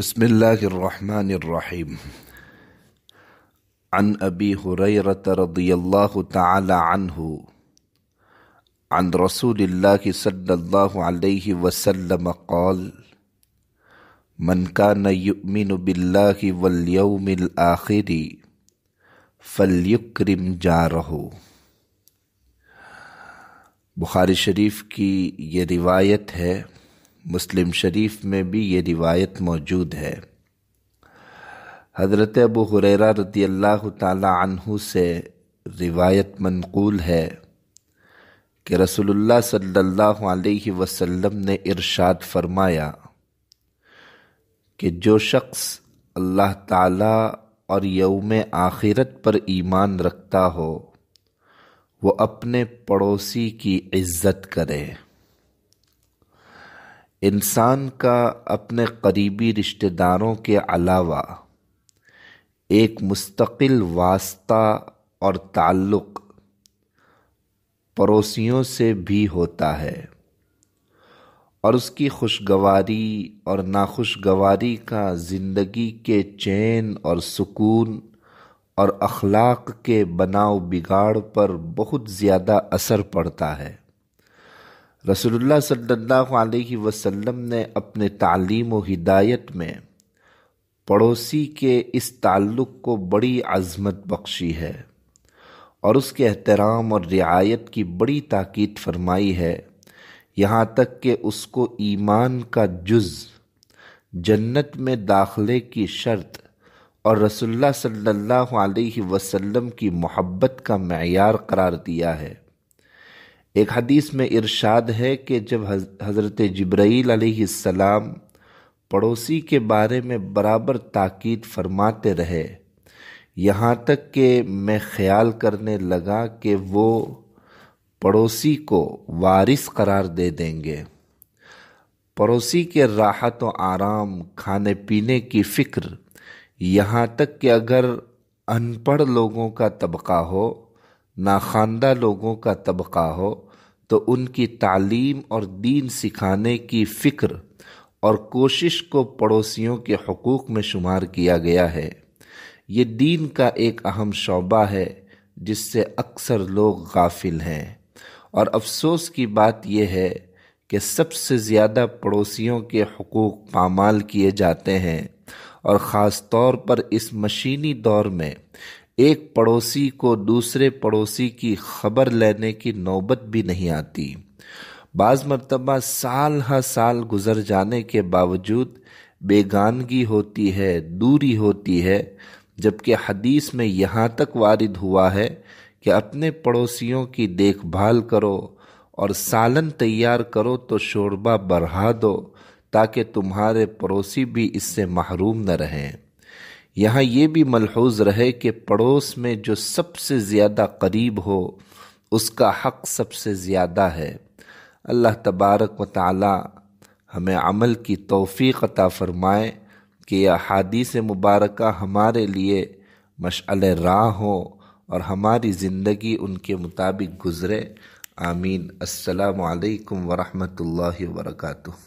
بسم الله الرحمن الرحيم عن ابي هريره رضي الله تعالى عنه عن رسول الله صلى الله عليه وسلم قال من كان يؤمن بالله واليوم الاخر فليكرم جاره बुखारी शरीफ की ये रिवायत है मुस्लिम शरीफ में भी ये रिवायत मौजूद है हज़रत अबू हुररा रदी अल्लाह तहु से रिवायत मनकूल है कि रसोल्ला सल्लल्लाहु अलैहि वसल्लम ने इरशाद फरमाया कि जो शख्स अल्लाह ताला और यौम आखिरत पर ईमान रखता हो वो अपने पड़ोसी की इज्जत करे इंसान का अपने करीबी रिश्तेदारों के अलावा एक मुस्तकिल वास्ता और ताल्लुक़ पड़ोसियों से भी होता है और उसकी खुशगवारी और नाखुशगवारी का ज़िंदगी के चैन और सुकून और अखलाक के बनाव बिगाड़ पर बहुत ज़्यादा असर पड़ता है रसोल्ला सल्ला अलैहि वसल्लम ने अपने तालीम व हिदायत में पड़ोसी के इस ताल्लुक़ को बड़ी अज़मत बख्शी है और उसके एहतराम और रियायत की बड़ी ताक़द फरमाई है यहाँ तक कि उसको ईमान का जुज़ जन्नत में दाखले की शर्त और रसोल्ला सल्ला अलैहि की मोहब्बत का मैार करार दिया है एक हदीस में इरशाद है कि जब हज़रत जब्राईल सलाम पड़ोसी के बारे में बराबर ताकीद फरमाते रहे यहाँ तक कि मैं ख्याल करने लगा कि वो पड़ोसी को वारिस करार दे देंगे पड़ोसी के राहत व आराम खाने पीने की फ़िक्र यहाँ तक कि अगर अनपढ़ लोगों का तबका हो नाखानदा लोगों का तबका हो तो उनकी तालीम और दीन सिखाने की फ़िक्र और कोशिश को पड़ोसियों के हकूक़ में शुमार किया गया है ये दीन का एक अहम शोबा है जिससे अक्सर लोग गाफिल हैं और अफसोस की बात यह है कि सबसे ज़्यादा पड़ोसियों के हकूक़ पामाल किए जाते हैं और ख़ास तौर पर इस मशीनी दौर में एक पड़ोसी को दूसरे पड़ोसी की खबर लेने की नौबत भी नहीं आती बाज़ मरतबा साल हा साल गुज़र जाने के बावजूद बेगानगी होती है दूरी होती है जबकि हदीस में यहाँ तक वारिद हुआ है कि अपने पड़ोसियों की देखभाल करो और सालन तैयार करो तो शोरबा बढ़ा दो ताकि तुम्हारे पड़ोसी भी इससे महरूम न रहें यहाँ ये भी मलहूज रहे कि पड़ोस में जो सबसे ज़्यादा करीब हो उसका हक सबसे ज़्यादा है अल्लाह तबारक व ताला हमें अमल की तोफ़ी अता फ़रमाए कि यह हादिस मुबारक हमारे लिए मशअल राह हो और हमारी ज़िंदगी उनके मुताबिक गुज़रे आमीन असलकम वरहमल वर्का